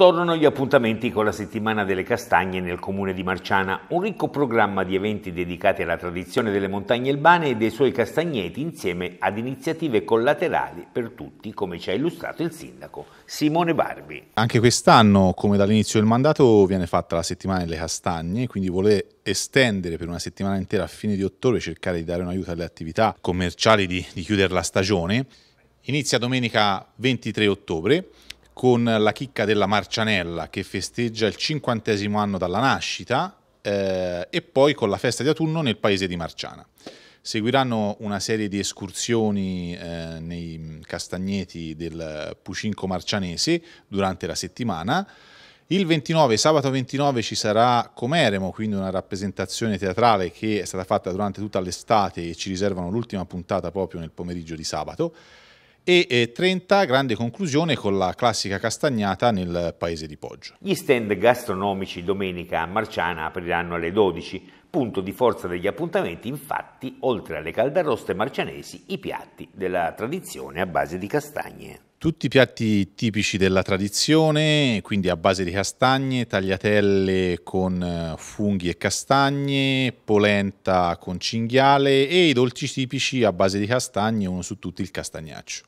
Tornano gli appuntamenti con la settimana delle castagne nel comune di Marciana, un ricco programma di eventi dedicati alla tradizione delle montagne elbane e dei suoi castagneti insieme ad iniziative collaterali per tutti, come ci ha illustrato il sindaco Simone Barbi. Anche quest'anno, come dall'inizio del mandato, viene fatta la settimana delle castagne, quindi vuole estendere per una settimana intera a fine di ottobre, cercare di dare un aiuto alle attività commerciali di, di chiudere la stagione. Inizia domenica 23 ottobre con la chicca della Marcianella che festeggia il cinquantesimo anno dalla nascita eh, e poi con la festa di autunno nel paese di Marciana. Seguiranno una serie di escursioni eh, nei castagneti del Pucinco marcianese durante la settimana. Il 29, sabato 29 ci sarà Comeremo, quindi una rappresentazione teatrale che è stata fatta durante tutta l'estate e ci riservano l'ultima puntata proprio nel pomeriggio di sabato e 30 grande conclusione con la classica castagnata nel paese di Poggio. Gli stand gastronomici domenica a Marciana apriranno alle 12. Punto di forza degli appuntamenti, infatti, oltre alle caldaroste marcianesi, i piatti della tradizione a base di castagne. Tutti i piatti tipici della tradizione, quindi a base di castagne, tagliatelle con eh, funghi e castagne, polenta con cinghiale e i dolci tipici a base di castagne, uno su tutti il castagnaccio.